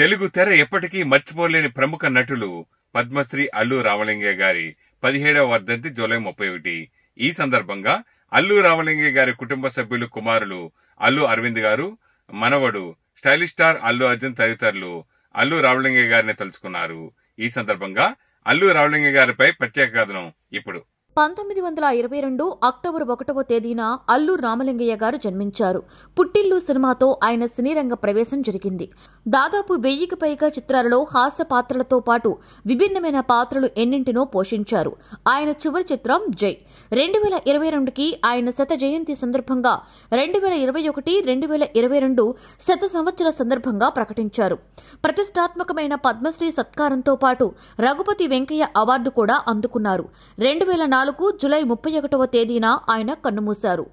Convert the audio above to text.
తెలుగు తెర ఎప్పటికీ మర్చిపోలేని ప్రముఖ నటులు పద్మశ్రీ అల్లు రామలింగయ్య గారి పదిహేడవ వర్ధంతి జూలై ముప్పై ఒకటి ఈ సందర్భంగా అల్లు రామలింగయ్య గారి కుటుంబ సభ్యులు కుమారులు అల్లు అరవింద్ గారు మనవడు స్టైలిష్ స్టార్ అల్లు అర్జున్ తదితరులు అల్లు రామలింగయ్య గారిని తలుచుకున్నారు ఈ సందర్భంగా అల్లు రావలింగ గారిపై ప్రత్యేక కథనం ఇప్పుడు పంతొమ్మిది వందల ఇరవై రెండు అక్టోబర్ ఒకటవ తేదీన అల్లు రామలింగయ్య గారు జన్మించారు పుట్టిల్లు సినిమాతో ఆయన సినీరంగ ప్రవేశం జరిగింది దాదాపు వెయ్యికి పైగా చిత్రాలలో హాస్య పాత్రలతో పాటు విభిన్నమైన పాత్రలు ఎన్నింటినో పోషించారు ఆయన చివరి చిత్రం జై రెండు వేల ఇరవై రెండుకి ఆయన శత జయంతి సందర్భంగా రెండు వేల ఇరవై ఒకటి రెండు వేల ఇరవై రెండు శత సంవత్సర సందర్భంగా ప్రకటించారు ప్రతిష్టాత్మకమైన పద్మశ్రీ సత్కారంతో పాటు రఘుపతి వెంకయ్య అవార్డు కూడా అందుకున్నారు రెండు వేల నాలుగు జులై ముప్పై ఒకటవ తేదీన ఆయన కన్నుమూశారు